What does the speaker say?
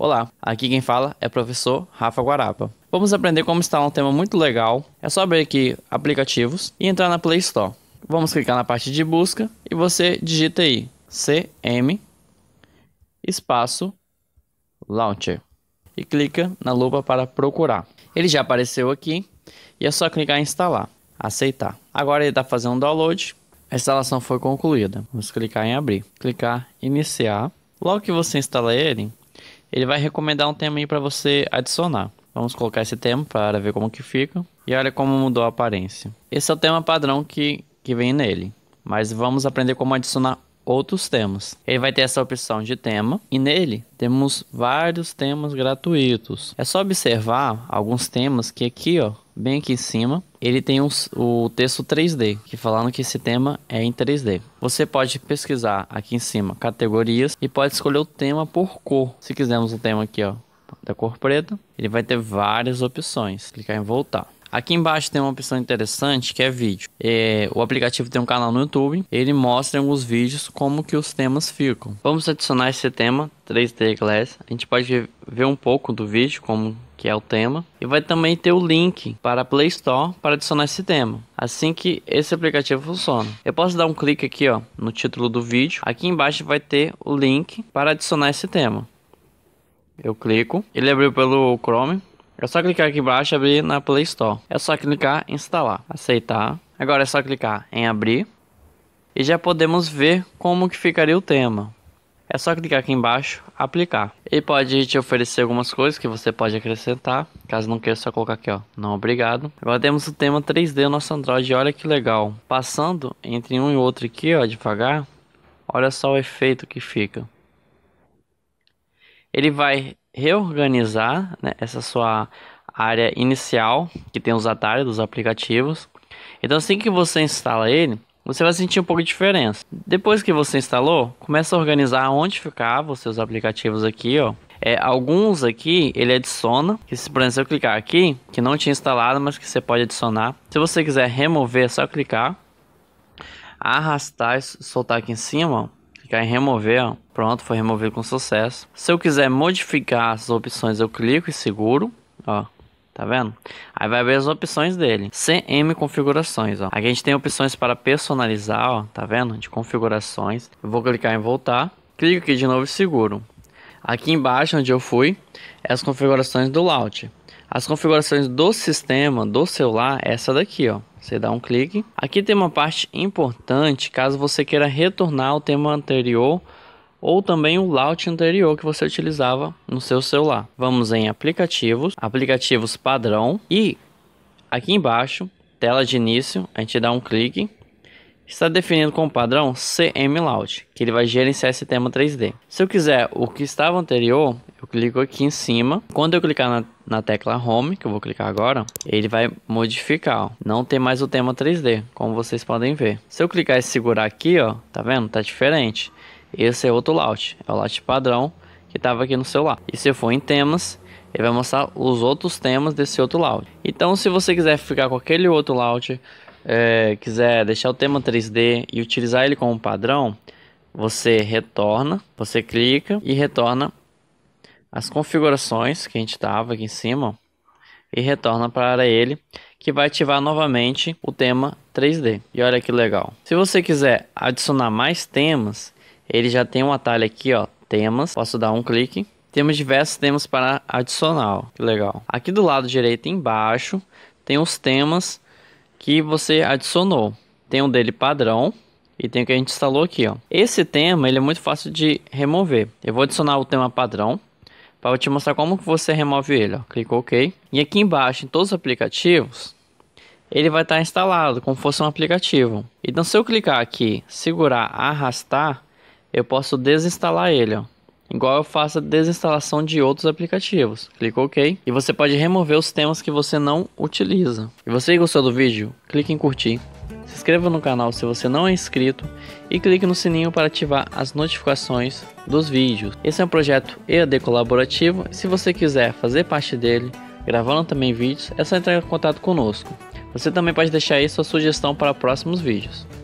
Olá, aqui quem fala é o professor Rafa Guarapa. Vamos aprender como instalar um tema muito legal. É só abrir aqui aplicativos e entrar na Play Store. Vamos clicar na parte de busca e você digita aí CM espaço launcher e clica na lupa para procurar. Ele já apareceu aqui e é só clicar em instalar, aceitar. Agora ele está fazendo um download. A instalação foi concluída. Vamos clicar em abrir, clicar iniciar. Logo que você instala ele, ele vai recomendar um tema aí para você adicionar. Vamos colocar esse tema para ver como que fica. E olha como mudou a aparência. Esse é o tema padrão que, que vem nele. Mas vamos aprender como adicionar outros temas. Ele vai ter essa opção de tema e nele temos vários temas gratuitos. É só observar alguns temas que aqui, ó, bem aqui em cima, ele tem o texto 3D, que falando que esse tema é em 3D. Você pode pesquisar aqui em cima categorias e pode escolher o tema por cor. Se quisermos o tema aqui, ó, da cor preta, ele vai ter várias opções. Clicar em voltar. Aqui embaixo tem uma opção interessante que é vídeo. É, o aplicativo tem um canal no YouTube, ele mostra alguns vídeos como que os temas ficam. Vamos adicionar esse tema 3D Glass. A gente pode ver um pouco do vídeo como que é o tema e vai também ter o link para a Play Store para adicionar esse tema. Assim que esse aplicativo funciona, eu posso dar um clique aqui, ó, no título do vídeo. Aqui embaixo vai ter o link para adicionar esse tema. Eu clico, ele abriu pelo Chrome. É só clicar aqui embaixo e abrir na Play Store. É só clicar em instalar, aceitar. Agora é só clicar em abrir. E já podemos ver como que ficaria o tema. É só clicar aqui embaixo, aplicar. Ele pode te oferecer algumas coisas que você pode acrescentar. Caso não queira, é só colocar aqui, ó. Não obrigado. Agora temos o tema 3D no nosso Android. Olha que legal. Passando entre um e outro aqui, ó, devagar. Olha só o efeito que fica. Ele vai reorganizar né, essa sua área inicial, que tem os atalhos dos aplicativos. Então, assim que você instala ele, você vai sentir um pouco de diferença. Depois que você instalou, começa a organizar onde ficavam os seus aplicativos aqui, ó. É, alguns aqui ele adiciona, que se, por exemplo, eu clicar aqui, que não tinha instalado, mas que você pode adicionar. Se você quiser remover, é só clicar, arrastar e soltar aqui em cima, ó clicar em remover, pronto, foi removido com sucesso. Se eu quiser modificar as opções, eu clico e seguro, ó, tá vendo? Aí vai ver as opções dele. CM configurações, ó. Aqui a gente tem opções para personalizar, ó, tá vendo? De configurações. Eu vou clicar em voltar. Clico aqui de novo e seguro. Aqui embaixo, onde eu fui, é as configurações do layout. As configurações do sistema do celular é essa daqui, ó. Você dá um clique. Aqui tem uma parte importante caso você queira retornar ao tema anterior ou também o layout anterior que você utilizava no seu celular. Vamos em aplicativos, aplicativos padrão e aqui embaixo, tela de início, a gente dá um clique. Está definido como padrão CM Layout, que ele vai gerenciar esse tema 3D. Se eu quiser o que estava anterior, clico aqui em cima. Quando eu clicar na, na tecla Home, que eu vou clicar agora, ele vai modificar, ó. Não tem mais o tema 3D, como vocês podem ver. Se eu clicar e segurar aqui, ó, tá vendo? Tá diferente. Esse é outro layout, é o layout padrão que estava aqui no celular. E se eu for em temas, ele vai mostrar os outros temas desse outro layout. Então, se você quiser ficar com aquele outro layout, é, quiser deixar o tema 3D e utilizar ele como padrão, você retorna, você clica e retorna as configurações que a gente estava aqui em cima e retorna para ele, que vai ativar novamente o tema 3D. E olha que legal. Se você quiser adicionar mais temas, ele já tem um atalho aqui, ó, temas. Posso dar um clique. Temos diversos temas para adicionar, ó, que legal. Aqui do lado direito embaixo tem os temas que você adicionou. Tem um dele padrão e tem o que a gente instalou aqui, ó. Esse tema, ele é muito fácil de remover. Eu vou adicionar o tema padrão para te mostrar como você remove ele. Ó. Clica OK. E aqui embaixo, em todos os aplicativos, ele vai estar tá instalado como fosse um aplicativo. Então, se eu clicar aqui, segurar, arrastar, eu posso desinstalar ele. Ó. Igual eu faço a desinstalação de outros aplicativos. Clica OK. E você pode remover os temas que você não utiliza. E você gostou do vídeo? Clique em curtir inscreva no canal se você não é inscrito e clique no sininho para ativar as notificações dos vídeos. Esse é um projeto EAD colaborativo e se você quiser fazer parte dele, gravando também vídeos, é só entrar em contato conosco. Você também pode deixar aí sua sugestão para próximos vídeos.